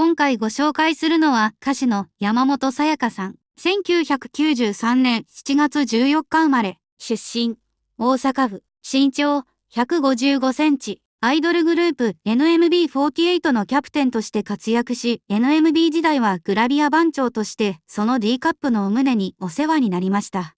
今回ご紹介するのは歌手の山本さやかさん。1993年7月14日生まれ、出身、大阪府、身長155センチ、アイドルグループ NMB48 のキャプテンとして活躍し、NMB 時代はグラビア番長として、その D カップのお胸にお世話になりました。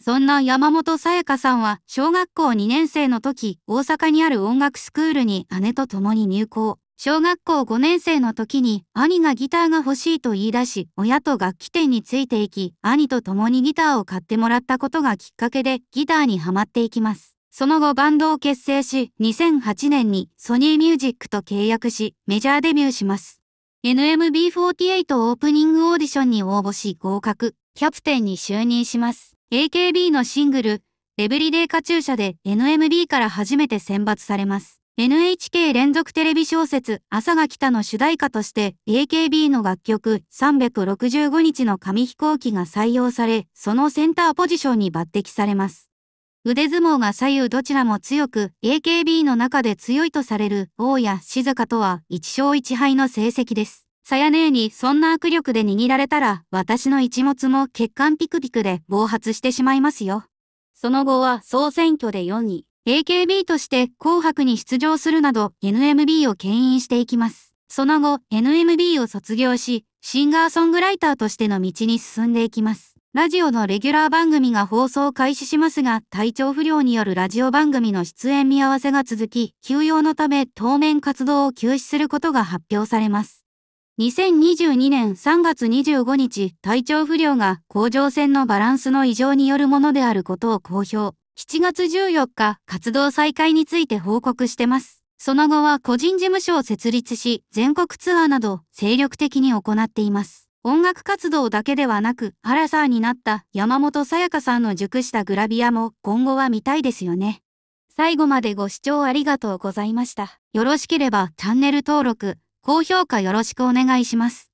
そんな山本さやかさんは、小学校2年生の時、大阪にある音楽スクールに姉と共に入校。小学校5年生の時に兄がギターが欲しいと言い出し、親と楽器店についていき、兄と共にギターを買ってもらったことがきっかけでギターにはまっていきます。その後バンドを結成し、2008年にソニーミュージックと契約し、メジャーデビューします。NMB48 オープニングオーディションに応募し合格、キャプテンに就任します。AKB のシングル、エブリデイカチューシャで NMB から初めて選抜されます。NHK 連続テレビ小説朝が来たの主題歌として AKB の楽曲365日の紙飛行機が採用され、そのセンターポジションに抜擢されます。腕相撲が左右どちらも強く、AKB の中で強いとされる大谷静香とは1勝1敗の成績です。さや姉にそんな握力で握られたら、私の一物も血管ピクピクで暴発してしまいますよ。その後は総選挙で4位。AKB として紅白に出場するなど NMB を牽引していきます。その後、NMB を卒業し、シンガーソングライターとしての道に進んでいきます。ラジオのレギュラー番組が放送開始しますが、体調不良によるラジオ番組の出演見合わせが続き、休養のため当面活動を休止することが発表されます。2022年3月25日、体調不良が甲状腺のバランスの異常によるものであることを公表。7月14日、活動再開について報告してます。その後は個人事務所を設立し、全国ツアーなど精力的に行っています。音楽活動だけではなく、ハラサーになった山本さやかさんの熟したグラビアも今後は見たいですよね。最後までご視聴ありがとうございました。よろしければチャンネル登録、高評価よろしくお願いします。